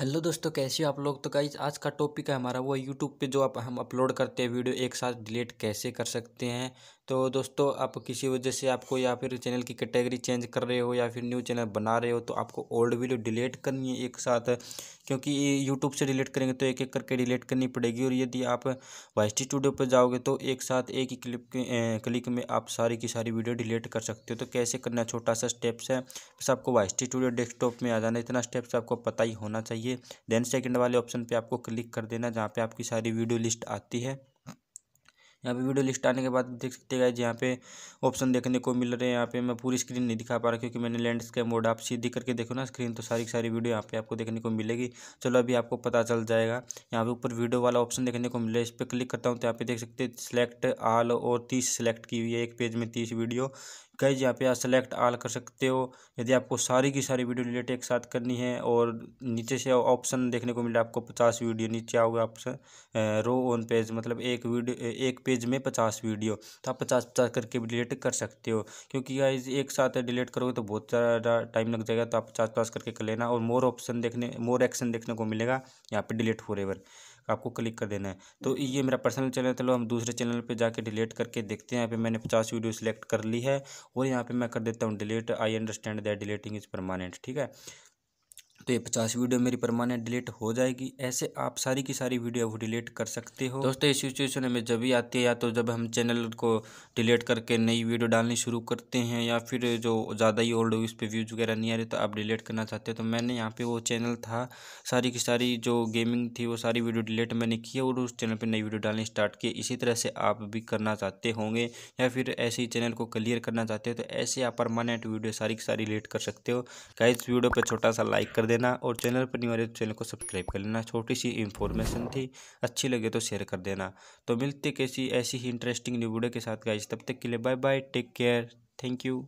hello दोस्तों कैसे हो आप लोग तो गाइज आज का टॉपिक है हमारा वो यूट्यूब पे जो आप हम अपलोड करते हैं वीडियो एक साथ डिलीट कैसे कर सकते हैं तो दोस्तों आप किसी वजह से आपको या फिर चैनल की कैटेगरी चेंज कर रहे हो या फिर न्यू चैनल बना रहे हो तो आपको ओल्ड वीडियो डिलीट करनी है एक साथ क्योंकि यूट्यूब से डिलीट करेंगे तो एक एक करके डिलीट करनी पड़ेगी और यदि आप वाइस स्टूडियो पर जाओगे तो एक साथ एक ही क्लिप क्लिक में आप सारी की सारी वीडियो डिलीट कर सकते हो तो कैसे करना छोटा सा स्टेप्स है बस आपको वाइस स्टूडियो डेस्कटॉप में आ जाना इतना स्टेप्स आपको पता ही होना चाहिए देन सेकेंड वाले ऑप्शन पर आपको क्लिक कर देना जहाँ पर आपकी सारी वीडियो लिस्ट आती है यहाँ पे वीडियो लिस्ट आने के बाद देख सकते हैं यहाँ पे ऑप्शन देखने को मिल रहे हैं यहाँ पे मैं पूरी स्क्रीन नहीं दिखा पा रहा क्योंकि मैंने लैंडस्केप मोड आप सीधी करके देखो ना स्क्रीन तो सारी सारी वीडियो यहाँ पे आपको देखने को मिलेगी चलो अभी आपको पता चल जाएगा यहाँ पे ऊपर वीडियो वाला ऑप्शन देखने को मिल रहा है इस पर क्लिक करता हूँ तो यहाँ पे देख सकते सिलेक्ट आल और तीस सेलेक्ट की हुई है एक पेज में तीस वीडियो गैज यहाँ पे आप सेलेक्ट आल कर सकते हो यदि आपको सारी की सारी वीडियो रिलेटेड एक साथ करनी है और नीचे से ऑप्शन देखने को मिला आपको पचास वीडियो नीचे आओगे ऑप्शन रो ऑन पेज मतलब एक वीडियो एक पेज में पचास वीडियो तो आप पचास पचास करके भी डिलीट कर सकते हो क्योंकि गाइज एक साथ डिलीट करोगे तो बहुत ज़्यादा टाइम लग जाएगा तो आप पचास पचास करके कर लेना और मोर ऑप्शन देखने मोर एक्शन देखने को मिलेगा यहाँ पर डिलीट फॉर एवर आपको क्लिक कर देना है तो ये मेरा पर्सनल चैनल चलो हम दूसरे चैनल पे जाके डिलीट करके देखते हैं यहाँ पे मैंने पचास वीडियो सिलेक्ट कर ली है और यहाँ पे मैं कर देता हूँ delete I understand that deleting is permanent ठीक है तो ये पचास वीडियो मेरी परमानेंट डिलीट हो जाएगी ऐसे आप सारी की सारी वीडियो वो डिलीट कर सकते हो दोस्तों इस सिचुएशन में जब भी आती है या तो जब हम चैनल को डिलीट करके नई वीडियो डालनी शुरू करते हैं या फिर जो ज़्यादा ही ओल्ड हो उस पर व्यूज़ वगैरह नहीं आ रहे तो आप डिलीट करना चाहते हो तो मैंने यहाँ पर वो चैनल था सारी की सारी जो गेमिंग थी वो सारी वीडियो डिलीट मैंने की और उस चैनल पर नई वीडियो डालनी स्टार्ट की इसी तरह से आप भी करना चाहते होंगे या फिर ऐसे ही चैनल को क्लियर करना चाहते हो तो ऐसे आप परमानेंट वीडियो सारी की सारी डिलीट कर सकते हो क्या इस वीडियो पर छोटा सा लाइक कर देना और चैनल पर नहीं हो चैनल को सब्सक्राइब कर लेना छोटी सी इन्फॉर्मेशन थी अच्छी लगे तो शेयर कर देना तो मिलते कैसी ऐसी ही इंटरेस्टिंग न्यू वीडियो के साथ गाइज तब तक के लिए bye bye take care thank you